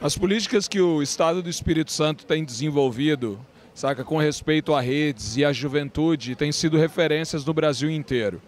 As políticas que o Estado do Espírito Santo tem desenvolvido, saca, com respeito a redes e à juventude, têm sido referências no Brasil inteiro.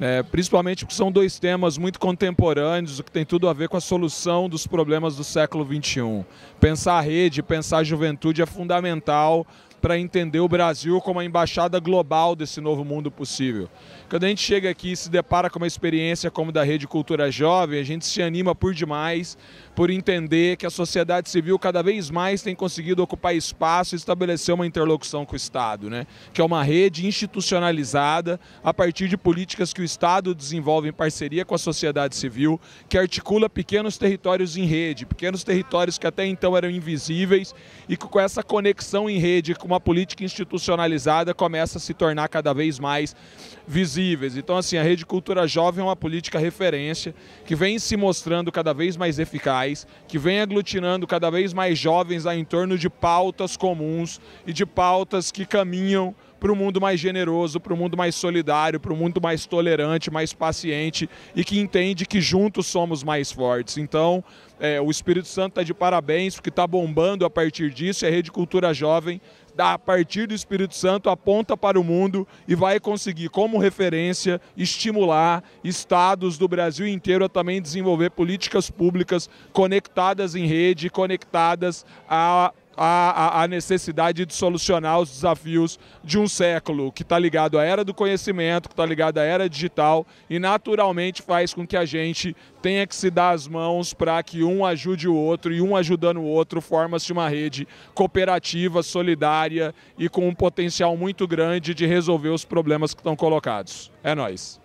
É, principalmente porque são dois temas muito contemporâneos, o que tem tudo a ver com a solução dos problemas do século XXI. Pensar a rede, pensar a juventude é fundamental para entender o Brasil como a embaixada global desse novo mundo possível. Quando a gente chega aqui e se depara com uma experiência como da Rede Cultura Jovem, a gente se anima por demais por entender que a sociedade civil cada vez mais tem conseguido ocupar espaço e estabelecer uma interlocução com o Estado, né? que é uma rede institucionalizada a partir de políticas que o Estado desenvolve em parceria com a sociedade civil, que articula pequenos territórios em rede, pequenos territórios que até então eram invisíveis e que com essa conexão em rede com uma política institucionalizada começa a se tornar cada vez mais visíveis. Então, assim, a Rede Cultura Jovem é uma política referência que vem se mostrando cada vez mais eficaz, que vem aglutinando cada vez mais jovens a em torno de pautas comuns e de pautas que caminham para um mundo mais generoso, para um mundo mais solidário, para um mundo mais tolerante, mais paciente e que entende que juntos somos mais fortes. Então, é, o Espírito Santo está de parabéns, porque está bombando a partir disso e a Rede Cultura Jovem a partir do Espírito Santo, aponta para o mundo e vai conseguir, como referência, estimular estados do Brasil inteiro a também desenvolver políticas públicas conectadas em rede, conectadas a a, a, necessidade de solucionar os desafios de um século que está ligado à era do conhecimento, que está ligado à era digital e naturalmente faz com que a gente tenha que se dar as mãos para que um ajude o outro e um ajudando o outro forma-se uma rede cooperativa, solidária e com um potencial muito grande de resolver os problemas que estão colocados. É nós.